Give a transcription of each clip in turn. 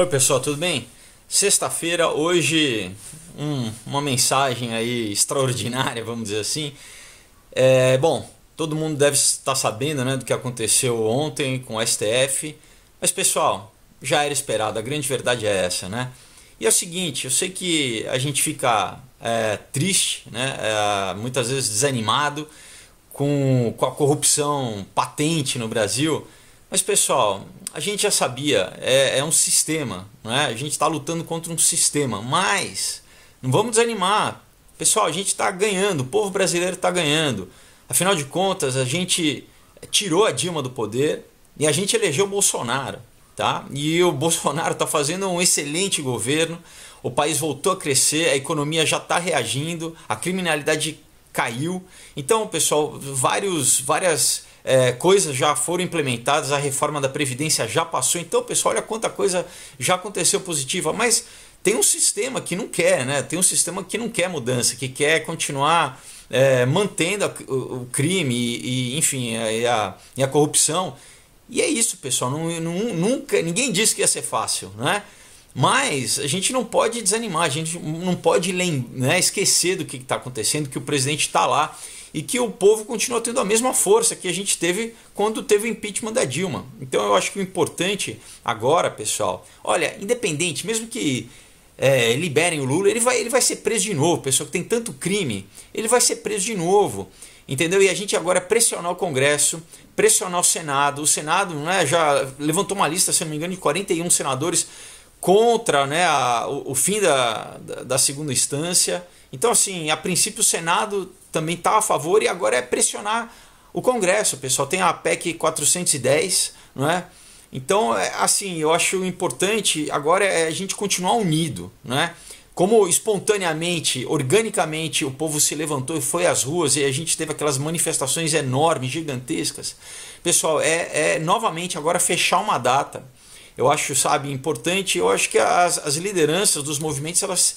Oi pessoal, tudo bem? Sexta-feira, hoje um, uma mensagem aí extraordinária, vamos dizer assim. É, bom, todo mundo deve estar sabendo né, do que aconteceu ontem com o STF, mas pessoal, já era esperado, a grande verdade é essa, né? E é o seguinte, eu sei que a gente fica é, triste, né, é, muitas vezes desanimado com, com a corrupção patente no Brasil, mas pessoal, a gente já sabia, é, é um sistema, né? a gente está lutando contra um sistema, mas não vamos desanimar. Pessoal, a gente está ganhando, o povo brasileiro está ganhando. Afinal de contas, a gente tirou a Dilma do poder e a gente elegeu o Bolsonaro. Tá? E o Bolsonaro está fazendo um excelente governo, o país voltou a crescer, a economia já está reagindo, a criminalidade caiu. Então, pessoal, vários, várias é, coisas já foram implementadas, a reforma da Previdência já passou. Então, pessoal, olha quanta coisa já aconteceu positiva, mas tem um sistema que não quer, né? Tem um sistema que não quer mudança, que quer continuar é, mantendo a, o, o, crime e, e enfim, a, e a, e a, corrupção. E é isso, pessoal. Não, não, nunca, ninguém disse que ia ser fácil, né? Mas a gente não pode desanimar, a gente não pode né, esquecer do que está acontecendo, que o presidente está lá e que o povo continua tendo a mesma força que a gente teve quando teve o impeachment da Dilma. Então eu acho que o importante agora, pessoal, olha, independente, mesmo que é, liberem o Lula, ele vai, ele vai ser preso de novo, pessoal que tem tanto crime, ele vai ser preso de novo. Entendeu? E a gente agora é pressionar o Congresso, pressionar o Senado. O Senado né, já levantou uma lista, se não me engano, de 41 senadores contra né, a, o, o, fim da, da, da segunda instância. Então, assim, a princípio o Senado também está a favor e agora é pressionar o Congresso, pessoal. Tem a PEC 410, não é? Então, é, assim, eu acho importante agora é a gente continuar unido, né? Como espontaneamente, organicamente, o povo se levantou e foi às ruas e a gente teve aquelas manifestações enormes, gigantescas. Pessoal, é, é novamente agora fechar uma data. Eu acho, sabe, importante. Eu acho que as, as lideranças dos movimentos elas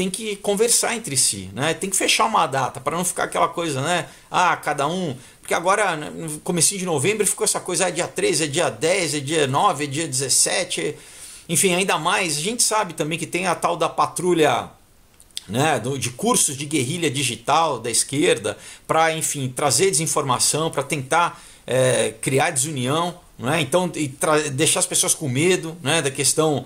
tem que conversar entre si, né? Tem que fechar uma data para não ficar aquela coisa, né? Ah, cada um. Porque agora, né, no começo de novembro, ficou essa coisa, ah, é dia 13, é dia 10, é dia 9, é dia 17. Enfim, ainda mais, a gente sabe também que tem a tal da patrulha né, de cursos de guerrilha digital da esquerda, para, enfim, trazer desinformação, para tentar é, criar desunião, né? então, e deixar as pessoas com medo né, da questão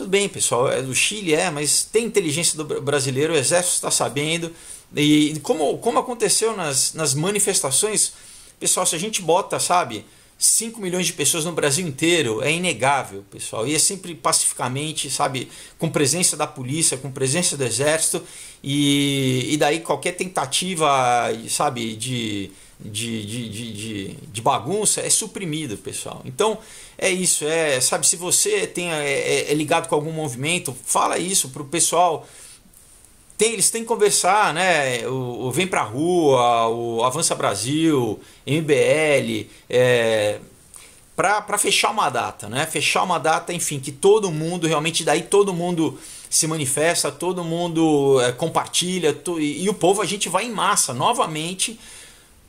tudo bem, pessoal, é do Chile, é, mas tem inteligência do brasileiro, o exército está sabendo. E como, como aconteceu nas, nas manifestações, pessoal, se a gente bota, sabe, 5 milhões de pessoas no Brasil inteiro, é inegável, pessoal. E é sempre pacificamente, sabe, com presença da polícia, com presença do exército, e, e daí qualquer tentativa, sabe, de de, de, de, de, bagunça é suprimida, pessoal. Então é isso, é sabe se você tem é, é, é ligado com algum movimento, fala isso pro pessoal. Tem, eles têm que conversar, né? O, o Vem Pra Rua, o Avança Brasil, MBL, é, para fechar uma data, né? Fechar uma data, enfim, que todo mundo realmente daí todo mundo se manifesta, todo mundo é, compartilha to, e, e, o povo a gente vai em massa novamente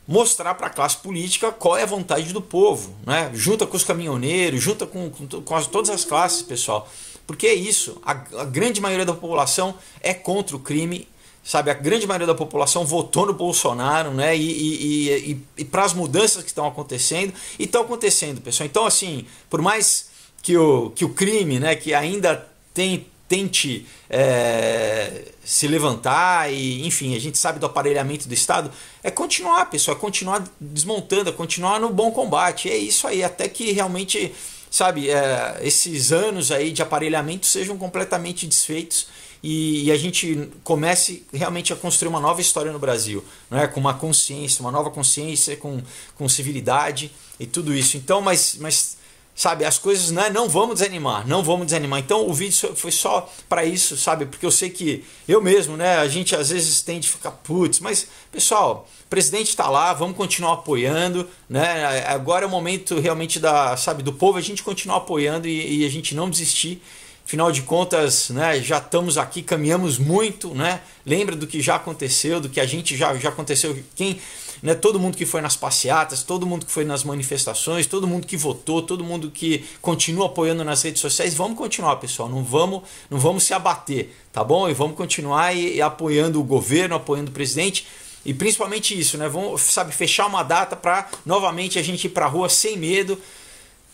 mostrar para a classe política qual é a vontade do povo, né? junta com os caminhoneiros, junta com, com, com as, todas as classes, pessoal. Porque é isso, a, a, grande maioria da população é contra o crime, sabe? A grande maioria da população votou no Bolsonaro, né? E, e, e, e para as mudanças que estão acontecendo, e estão acontecendo, pessoal. Então, assim, por mais que o, que o crime, né, que ainda tem tente é, se levantar e, enfim, a gente sabe do aparelhamento do Estado, é continuar, pessoal, é continuar desmontando, é continuar no bom combate. É isso aí, até que realmente, sabe, é, esses anos aí de aparelhamento sejam completamente desfeitos e, a gente comece realmente a construir uma nova história no Brasil, né? com uma consciência, uma nova consciência, com, com civilidade e tudo isso. Então, mas, mas Sabe, as coisas né, não vamos desanimar, não vamos desanimar. Então o vídeo foi só para isso, sabe? Porque eu sei que eu mesmo, né? A gente às vezes tem de ficar putz, mas pessoal, o presidente está lá, vamos continuar apoiando, né? Agora é o momento realmente da, sabe, do povo a gente continuar apoiando e, e a gente não desistir Afinal de contas, né, já estamos aqui, caminhamos muito, né? Lembra do que já aconteceu, do que a gente já, já aconteceu, quem, né, todo mundo que foi nas passeatas, todo mundo que foi nas manifestações, todo mundo que votou, todo mundo que continua apoiando nas redes sociais, vamos continuar, pessoal, não vamos, não vamos se abater, tá bom? E vamos continuar e, e apoiando o governo, apoiando o presidente. E principalmente isso, né? Vamos, sabe, fechar uma data para novamente a gente ir para a rua sem medo,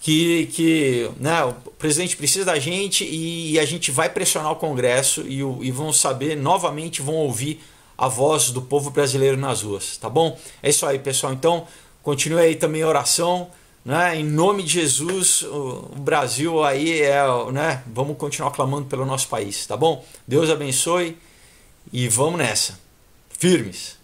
que, que né, o presidente precisa da gente e a gente vai pressionar o Congresso e, e vão saber novamente, vão ouvir a voz do povo brasileiro nas ruas, tá bom? É isso aí, pessoal. Então, continue aí também a oração, né? Em nome de Jesus, o Brasil aí é, né? Vamos continuar clamando pelo nosso país, tá bom? Deus abençoe e vamos nessa. Firmes.